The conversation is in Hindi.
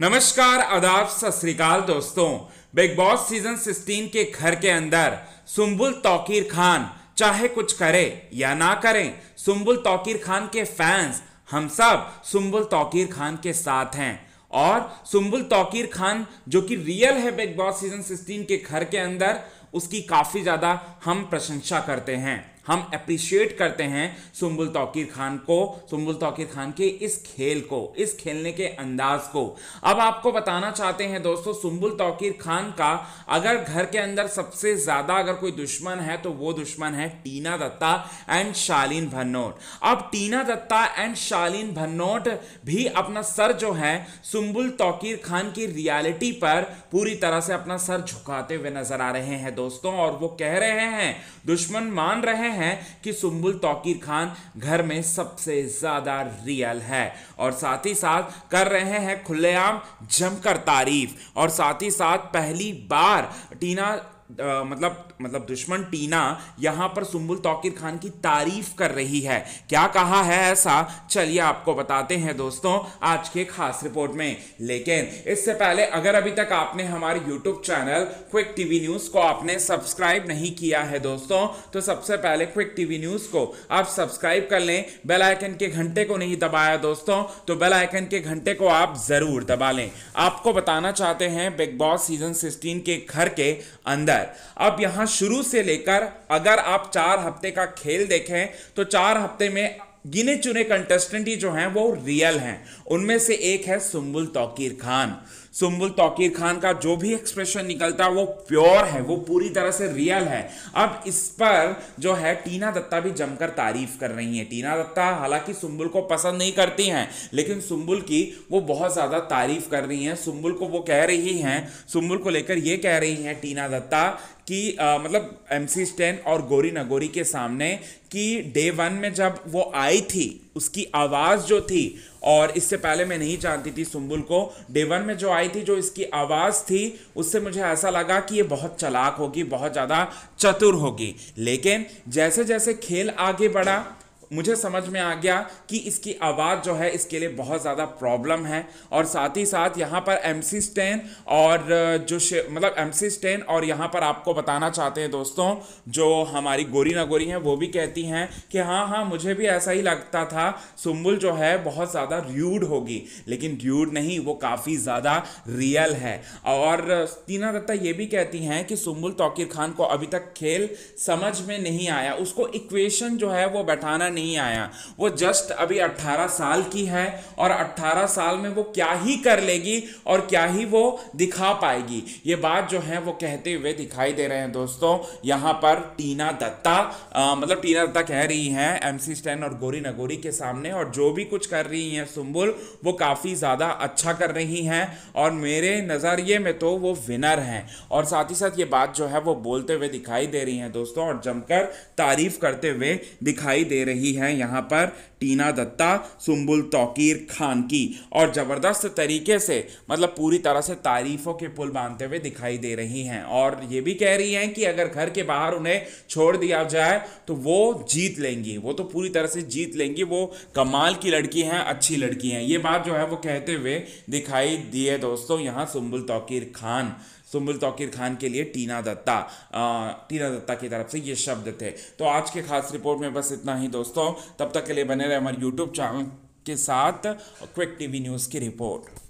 नमस्कार आदाब सत श्रीकाल दोस्तों बिग बॉस सीजन 16 के घर के अंदर सुम्बुल तौकीर खान चाहे कुछ करे या ना करें सुम्बुल तौकीर खान के फैंस हम सब सुम्बुल तौकीर खान के साथ हैं और सुम्बुल तौकीर खान जो कि रियल है बिग बॉस सीजन 16 के घर के अंदर उसकी काफ़ी ज़्यादा हम प्रशंसा करते हैं हम अप्रिशिएट करते हैं सुम्बुल तौकीर खान को सुम्बुल तौकीर खान के इस खेल को इस खेलने के अंदाज को अब आपको बताना चाहते हैं दोस्तों सुम्बुल तौकीर खान का अगर घर के अंदर सबसे ज्यादा अगर कोई दुश्मन है तो वो दुश्मन है टीना दत्ता एंड शालीन भन्नोट अब टीना दत्ता एंड शालीन भन्नोट भी अपना सर जो है सुम्बुल तौकीर खान की रियालिटी पर पूरी तरह से अपना सर झुकाते हुए नजर आ रहे हैं दोस्तों और वो कह रहे हैं दुश्मन मान रहे हैं हैं कि सुम्बुल तौकीर खान घर में सबसे ज़्यादा रियल है और साथ ही साथ कर रहे हैं खुलेआम जमकर तारीफ और साथ ही साथ पहली बार टीना आ, मतलब मतलब दुश्मन टीना यहाँ पर सुम्बुल तौकीर खान की तारीफ कर रही है क्या कहा है ऐसा चलिए आपको बताते हैं दोस्तों आज के खास रिपोर्ट में लेकिन इससे पहले अगर अभी तक आपने हमारे YouTube channel quick TV news को आपने सब्सक्राइब नहीं किया है दोस्तों तो सबसे पहले क्विक टीवी न्यूज़ को आप सब्सक्राइब कर लें बेलाइकन के घंटे को नहीं दबाया दोस्तों तो बेलाइकन के घंटे को आप ज़रूर दबा लें आपको बताना चाहते हैं बिग बॉस सीजन सिक्सटीन के घर के अंदर अंदर अब यहां शुरू से लेकर अगर आप चार हफ्ते का खेल देखें तो चार हफ्ते में गिने चुने कंटेस्टेंट ही जो हैं वो रियल हैं उनमें से एक है सुम्बुल तौकीर खान सुम्बुल तोकीर खान का जो भी एक्सप्रेशन निकलता है वो प्योर है वो पूरी तरह से रियल है अब इस पर जो है टीना दत्ता भी जमकर तारीफ कर रही हैं टीना दत्ता हालांकि सुम्बुल को पसंद नहीं करती हैं लेकिन सुम्बुल की वो बहुत ज़्यादा तारीफ कर रही हैं सुम्बुल को वो कह रही हैं सुम्बुल को लेकर ये कह रही हैं टीना दत्ता कि आ, मतलब एम सी स्टेन और गोरी नगोरी के सामने कि डे वन में जब वो आई थी उसकी आवाज़ जो थी और इससे पहले मैं नहीं जानती थी सुम्बुल को डे वन में जो आई थी जो इसकी आवाज़ थी उससे मुझे ऐसा लगा कि ये बहुत चलाक होगी बहुत ज़्यादा चतुर होगी लेकिन जैसे जैसे खेल आगे बढ़ा मुझे समझ में आ गया कि इसकी आवाज़ जो है इसके लिए बहुत ज़्यादा प्रॉब्लम है और साथ ही साथ यहाँ पर एम सी स्टेन और जो मतलब एम सी स्टेन और यहाँ पर आपको बताना चाहते हैं दोस्तों जो हमारी गोरी ना गोरी हैं वो भी कहती हैं कि हाँ हाँ मुझे भी ऐसा ही लगता था सुम्बुल जो है बहुत ज़्यादा र्यूड होगी लेकिन र्यूड नहीं वो काफ़ी ज़्यादा रियल है और तीना दत्ता ये भी कहती हैं कि सुम्बुल तोकिर खान को अभी तक खेल समझ में नहीं आया उसको इक्वेशन जो है वो बैठाना नहीं आया वो जस्ट अभी 18 साल की है और 18 साल में वो क्या ही कर लेगी और क्या ही वो दिखा पाएगी ये बात जो है वो कहते हुए दिखाई दे रहे हैं दोस्तों यहाँ पर टीना दत्ता आ, मतलब टीना दत्ता कह रही हैं एम सी स्टैन और गोरी नगोरी के सामने और जो भी कुछ कर रही हैं सुम्बुल वो काफ़ी ज़्यादा अच्छा कर रही हैं और मेरे नज़रिए में तो वो विनर हैं और साथ ही साथ ये बात जो है वो बोलते हुए दिखाई दे रही हैं दोस्तों और जमकर तारीफ करते हुए दिखाई दे रही लगी है यहाँ पर टीना दत्ता सुम्बुल तोकीर खान की और ज़बरदस्त तरीके से मतलब पूरी तरह से तारीफों के पुल बांधते हुए दिखाई दे रही हैं और ये भी कह रही हैं कि अगर घर के बाहर उन्हें छोड़ दिया जाए तो वो जीत लेंगी वो तो पूरी तरह से जीत लेंगी वो कमाल की लड़की हैं अच्छी लड़की हैं ये बात जो है वो कहते हुए दिखाई दिए दोस्तों यहाँ सुम्बुल तोकीर खान सुमुल तोकिर खान के लिए टीना दत्ता टीना दत्ता की तरफ से ये शब्द थे तो आज के खास रिपोर्ट में बस इतना ही दोस्तों तब तक के लिए बने रहे हमारे यूट्यूब चैनल के साथ क्विक टीवी न्यूज़ की रिपोर्ट